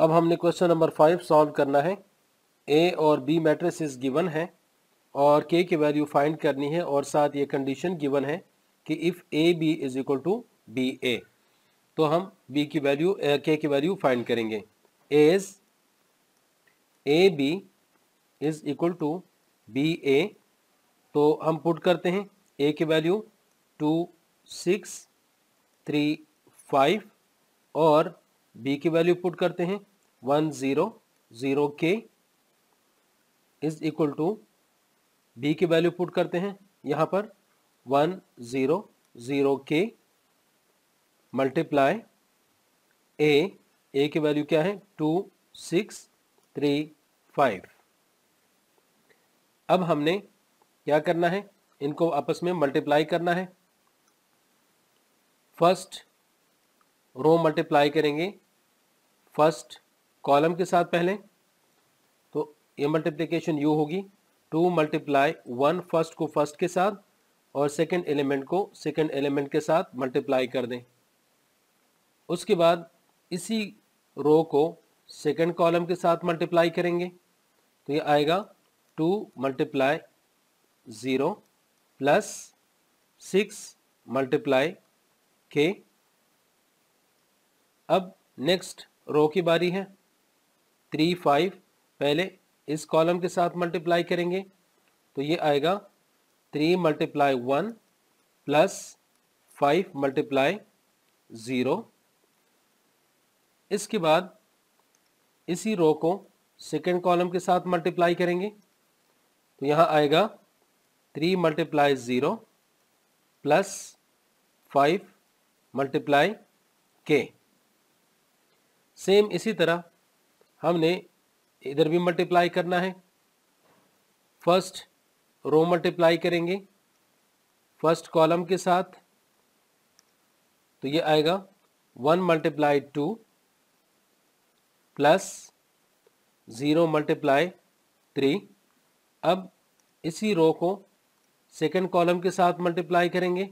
अब हमने question number five solve करना है ए और बी इज गिवन है और के की वैल्यू फाइंड करनी है और साथ ये कंडीशन गिवन है कि if A B is equal to B A तो हम बी की वैल्यू के की वैल्यू फाइंड करेंगे A is A B is equal to B A तो हम पुट करते हैं ए की value two six three five और बी की वैल्यू पुट करते हैं one zero zero k is equal to B की वैल्यू पुट करते हैं यहां पर one zero zero k multiply A A की वैल्यू क्या है टू सिक्स थ्री फाइव अब हमने क्या करना है इनको आपस में मल्टीप्लाई करना है फर्स्ट रो मल्टीप्लाई करेंगे फर्स्ट कॉलम के साथ पहले तो ये मल्टीप्लिकेशन यू होगी टू मल्टीप्लाई वन फर्स्ट को फर्स्ट के साथ और सेकेंड एलिमेंट को सेकेंड एलिमेंट के साथ मल्टीप्लाई कर दें उसके बाद इसी रो को सेकेंड कॉलम के साथ मल्टीप्लाई करेंगे तो ये आएगा two multiply zero plus six multiply k अब नेक्स्ट रो की बारी है थ्री फाइव पहले इस कॉलम के साथ मल्टीप्लाई करेंगे तो ये आएगा three multiply one plus five multiply zero इसके बाद इसी रो को सेकेंड कॉलम के साथ मल्टीप्लाई करेंगे तो यहाँ आएगा three multiply zero plus five multiply k same इसी तरह हमने इधर भी मल्टीप्लाई करना है फर्स्ट रो मल्टीप्लाई करेंगे फर्स्ट कॉलम के साथ तो ये आएगा one multiply two plus zero multiply three अब इसी रो को सेकेंड कॉलम के साथ मल्टीप्लाई करेंगे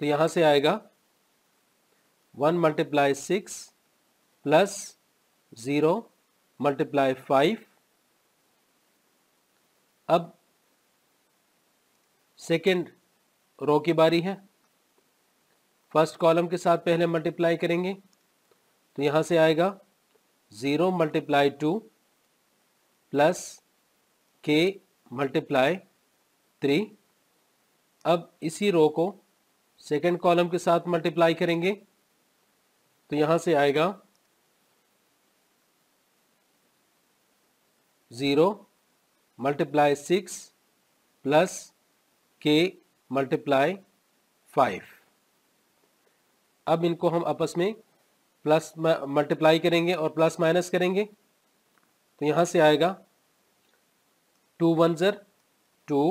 तो यहाँ से आएगा 1 multiply 6 plus 0 multiply 5 अब सेकेंड रो की बारी है फर्स्ट कॉलम के साथ पहले मल्टीप्लाई करेंगे तो यहाँ से आएगा zero multiply two plus k multiply three अब इसी रो को सेकेंड कॉलम के साथ मल्टीप्लाई करेंगे तो यहां से आएगा zero multiply six plus k multiply five अब इनको हम आपस में प्लस मल्टीप्लाई करेंगे और प्लस माइनस करेंगे तो यहां से आएगा two one zero two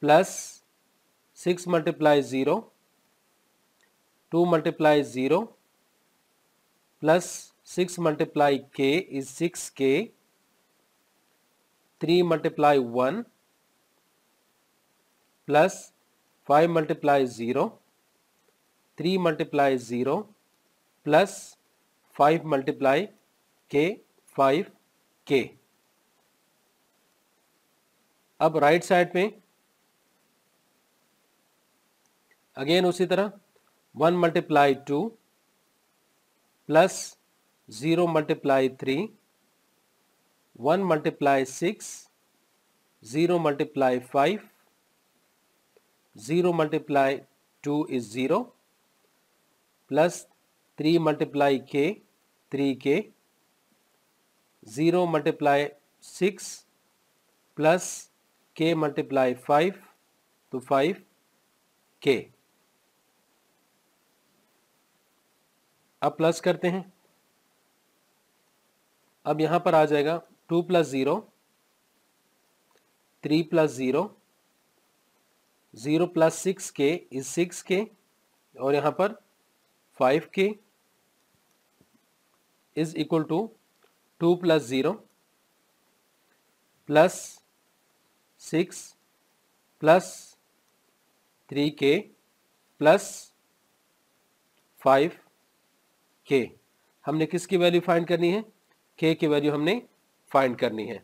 plus six multiply zero two multiply zero plus six multiply k is six k three multiply one plus five multiply zero three multiply zero plus five multiply k five k अब right side में again उसी तरह 1 multiply 2 plus 0 multiply 3 1 multiply 6 0 multiply 5 0 multiply 2 is 0 plus 3 multiply k 3k 0 multiply 6 plus k multiply 5 to 5 k अब plus करते हैं अब यहां पर आ जाएगा two plus zero three plus zero zero plus six k is six k और यहां पर five k is equal to two plus zero plus six plus three k plus five k हमने किसकी वैल्यू फाइंड करनी है के की value हमने फाइंड करनी है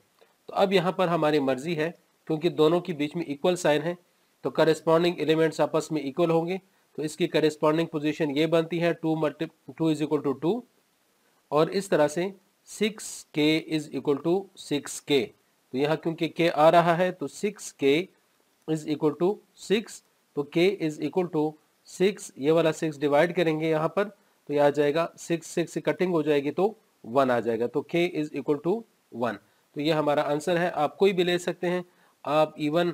तो अब यहाँ पर हमारी मर्जी है क्योंकि दोनों के बीच में इक्वल साइन है तो करस्पॉन्डिंग एलिमेंट्स आपस में इक्वल होंगे तो इसकी करस्पॉन्डिंग पोजीशन ये बनती है two multi two is equal to two और इस तरह से six k is equal to six के तो यहाँ क्योंकि के आ रहा है तो six k is equal to six तो के इज इक्वल टू सिक्स ये वाला सिक्स डिवाइड करेंगे यहाँ पर तो यह आ जाएगा सिक्स सिक्स कटिंग हो जाएगी तो वन आ जाएगा तो के इज इक्वल टू वन तो ये हमारा आंसर है आप कोई भी ले सकते हैं आप even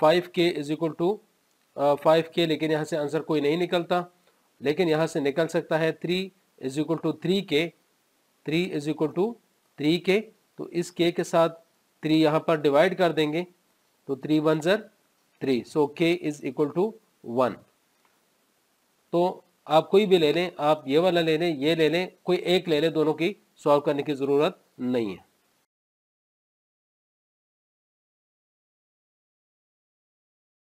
five k is equal to five k लेकिन यहाँ से आंसर कोई नहीं निकलता लेकिन यहाँ से निकल सकता है three is equal to three k three is equal to three k तो इस के के साथ थ्री यहाँ पर डिवाइड कर देंगे तो three one zero three so k is equal to one तो आप कोई भी ले लें आप ये वाला ले लें ये ले लें कोई एक ले लें दोनों की सॉल्व करने की ज़रूरत नहीं है